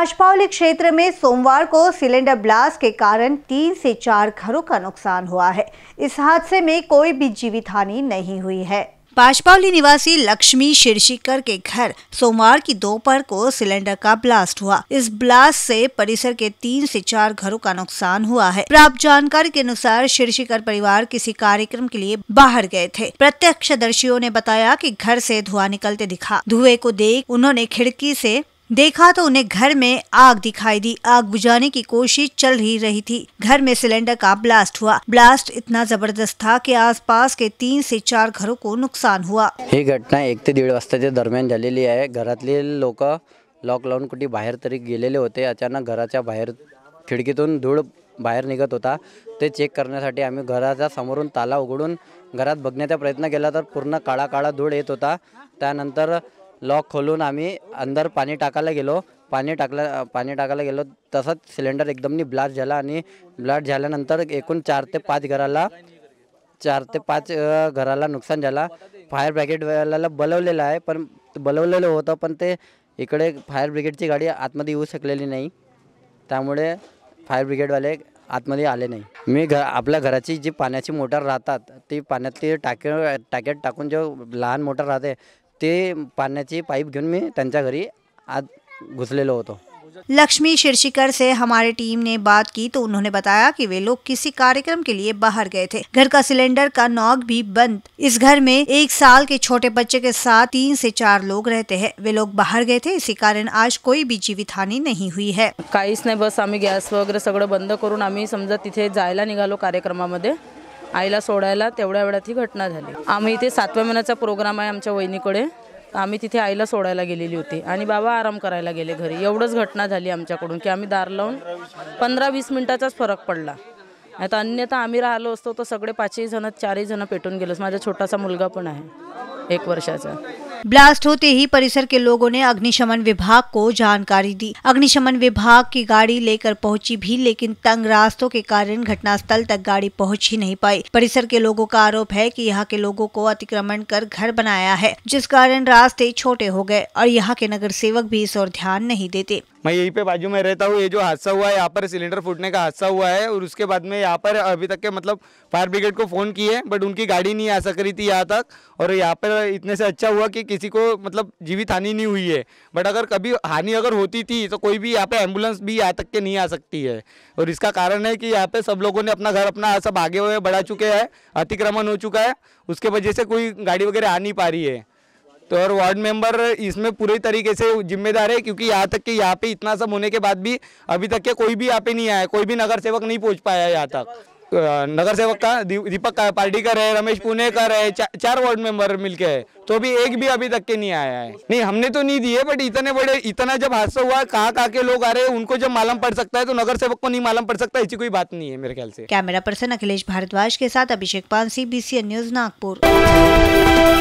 काशपावली क्षेत्र में सोमवार को सिलेंडर ब्लास्ट के कारण तीन से चार घरों का नुकसान हुआ है इस हादसे में कोई भी जीवित हानि नहीं हुई है पाशपावली निवासी लक्ष्मी शिरशिकर के घर सोमवार की दोपहर को सिलेंडर का ब्लास्ट हुआ इस ब्लास्ट से परिसर के तीन से चार घरों का नुकसान हुआ है प्राप्त जानकारी के अनुसार शीर्षिकर परिवार किसी कार्यक्रम के लिए बाहर गए थे प्रत्यक्षदर्शियों ने बताया कि घर से धुआं निकलते दिखा धुएं को देख उन्होंने खिड़की से देखा तो उन्हें घर में आग दिखाई दी आग बुझाने की कोशिश चल ही रही थी घर में सिलेंडर का ब्लास्ट हुआ ब्लास्ट इतना जबरदस्त था कि आसपास के तीन से चार घरों को नुकसान हुआ ही घटना एक ते दीड वाजताच्या दरम्यान झालेली आहे लोक लॉक लावून कुठे तरी गेलेले होते अचानक घर बाहेर खिडकीतून धूळ बाहेर निघत होता ते चेक करण्यासाठी आम्ही घराचा समोरून ताला उघडून घरात बघण्याचा प्रयत्न किया पूर्ण काळा काळा धूल ये होता त्यानंतर लॉक खोलून आम्ही अंदर पाणी टाकायला गेलो पाणी टाकला पाणी टाकायला गेलो तसंच सिलेंडर एकदमनी ब्लास्ट झाला आणि ब्लास्ट झाल्यानंतर एकूण चार ते पाच घराला चार ते पाच घराला नुकसान झाला फायर ब्रिगेडवाल्याला बोलवलेलं आहे पण बोलवलेलं होतं पण ते इकडे फायर ब्रिगेडची गाडी आतमध्ये येऊ शकलेली नाही त्यामुळे फायर ब्रिगेडवाले आतमध्ये आले नाही मी घ आपल्या घराची जी पाण्याची मोटर राहतात ती पाण्यातली टाके टाक्यात टाकून जो लहान मोटर राहते पानी पाइप पाईप मैं घरी आज घुसले हो तो लक्ष्मी शिरशिकर से हमारे टीम ने बात की तो उन्होंने बताया कि वे लोग किसी कार्यक्रम के लिए बाहर गए थे घर का सिलेंडर का नॉक भी बंद इस घर में एक साल के छोटे बच्चे के साथ तीन से चार लोग रहते हैं वे लोग बाहर गए थे इसी कारण आज कोई भी जीवित हानि नहीं हुई है का नाही बस आम्ही गैस वगैरह सगळं बंद करून आम्ही समझा तिथे जायला निघालो कार्यक्रमामध्ये आईला सोडायला तेवढ्या वेळात ही घटना झाली आम्ही इथे सातव्या महिन्याचा प्रोग्राम आहे आमच्या वहिनीकडे आम्ही तिथे आईला सोडायला गेलेली होती आणि बाबा आराम करायला गेले घरी एवढंच घटना झाली आमच्याकडून की आम्ही दार लावून पंधरा वीस मिनटाचाच फरक पडला तर अन्यथा आम्ही राहिलो असतो तर सगळे पाचही जण चारही जण पेटून गेलोच माझा छोटासा मुलगा पण आहे एक वर्षाचा ब्लास्ट होते ही परिसर के लोगों ने अग्निशमन विभाग को जानकारी दी अग्निशमन विभाग की गाड़ी लेकर पहुंची भी लेकिन तंग रास्तों के कारण घटनास्थल तक गाड़ी पहुंच ही नहीं पाई परिसर के लोगों का आरोप है कि यहाँ के लोगों को अतिक्रमण कर घर बनाया है जिस कारण रास्ते छोटे हो गए और यहाँ के नगर सेवक भी इस और ध्यान नहीं देते मैं यहीं पे बाजू में रहता हूँ ये जो हादसा हुआ है यहाँ पर सिलेंडर फूटने का हादसा हुआ है और उसके बाद में यहाँ पर अभी तक के मतलब फायर ब्रिगेड को फ़ोन किए बट उनकी गाड़ी नहीं आ सक रही थी यहाँ तक और यहाँ पर इतने से अच्छा हुआ कि किसी को मतलब जीवित हानि नहीं हुई है बट अगर कभी हानि अगर होती थी तो कोई भी यहाँ पर एम्बुलेंस भी यहाँ तक के नहीं आ सकती है और इसका कारण है कि यहाँ पर सब लोगों ने अपना घर अपना सब आगे हुए बढ़ा चुके हैं अतिक्रमण हो चुका है उसके वजह से कोई गाड़ी वगैरह आ नहीं पा रही है तो और वार्ड मेंबर इसमें पूरी तरीके से जिम्मेदार है क्योंकि यहाँ तक कि यहाँ पे इतना सब होने के बाद भी अभी तक के कोई भी यहाँ पे नहीं आया कोई भी नगर सेवक नहीं पहुँच पाया यहाँ तक नगर सेवक का दीपक का का है रमेश पुणे का है चा, चार वार्ड मेंबर मिलके है तो भी एक भी अभी तक के नहीं आया है नहीं हमने तो नहीं दिए बट इतने बड़े इतना जब हादसा हुआ कहाँ कहाँ के लोग आ रहे हैं उनको जब मालूम पड़ सकता है तो नगर सेवक को नहीं मालूम पड़ सकता ऐसी कोई बात नहीं है मेरे ख्याल से कैमरा पर्सन अखिलेश भारद्वाज के साथ अभिषेक पानसी सी न्यूज नागपुर